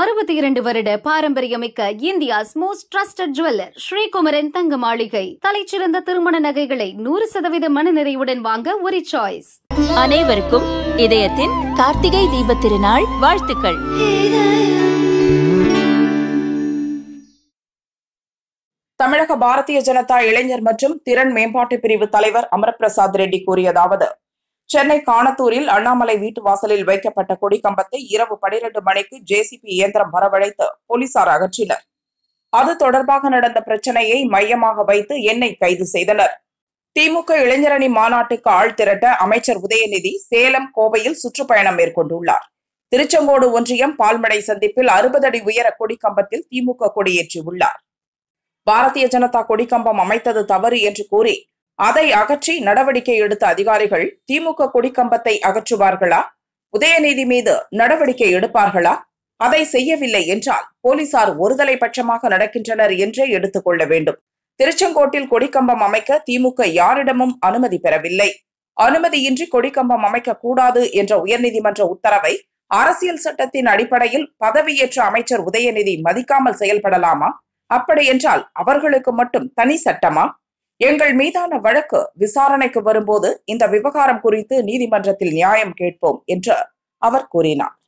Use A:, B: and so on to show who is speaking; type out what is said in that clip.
A: அறுபத்தி இரண்டு வருட பாரம்பரியமிக்க India's most trusted jeweller Sreekumaran Thanga Maligai தலைச்சிறந்த திருமண நகைகளை நூறு சதவீத மனநிறைவுடன் வாங்க ஒரு சாய்ஸ்
B: அனைவருக்கும் இதயத்தின் கார்த்திகை தீப திருநாள் வாழ்த்துக்கள் தமிழக பாரதிய
C: ஜனதா இளைஞர் மற்றும் திறன் மேம்பாட்டு பிரிவு தலைவர் அமரபிரசாத் ரெட்டி கூறியதாவது சென்னை காணத்தூரில் அண்ணாமலை வீட்டு வாசலில் வைக்கப்பட்ட கொடிக்கம்பத்தை இரவு பனிரெண்டு மணிக்கு ஜேசிபி இயந்திரம் வரவழைத்து போலீசார் அகற்றினர் அது தொடர்பாக நடந்த பிரச்சனையை மையமாக வைத்து என்னை கைது செய்தனர் திமுக இளைஞரணி மாநாட்டுக்கு ஆள் திரட்ட அமைச்சர் உதயநிதி சேலம் கோவையில் சுற்றுப்பயணம் மேற்கொண்டுள்ளார் திருச்செங்கோடு ஒன்றியம் பால்மடை சந்திப்பில் அறுபது அடி உயர கொடிக்கம்பத்தில் திமுக கொடியேற்றியுள்ளார் பாரதிய ஜனதா கொடிக்கம்பம் அமைத்தது தவறு என்று கூறி அதை அகற்றி நடவடிக்கை எடுத்த அதிகாரிகள் திமுக கொடிக்கம்பத்தை அகற்றுவார்களா உதயநிதி மீது நடவடிக்கை எடுப்பார்களா அதை செய்யவில்லை என்றால் போலீசார் ஒருதலை பட்சமாக நடக்கின்றனர் என்றே எடுத்துக்கொள்ள வேண்டும் திருச்செங்கோட்டில் கொடிக்கம்பம் அமைக்க திமுக யாரிடமும் அனுமதி பெறவில்லை அனுமதியின்றி கொடிக்கம்பம் அமைக்க கூடாது என்ற உயர்நீதிமன்ற உத்தரவை அரசியல் சட்டத்தின் அடிப்படையில் பதவியேற்ற அமைச்சர் உதயநிதி மதிக்காமல் செயல்படலாமா அப்படி என்றால் அவர்களுக்கு மட்டும் தனி சட்டமா எங்கள் மீதான வழக்கு விசாரணைக்கு வரும்போது இந்த விவகாரம் குறித்து நீதிமன்றத்தில் நியாயம் கேட்போம் என்று அவர் கூறினார்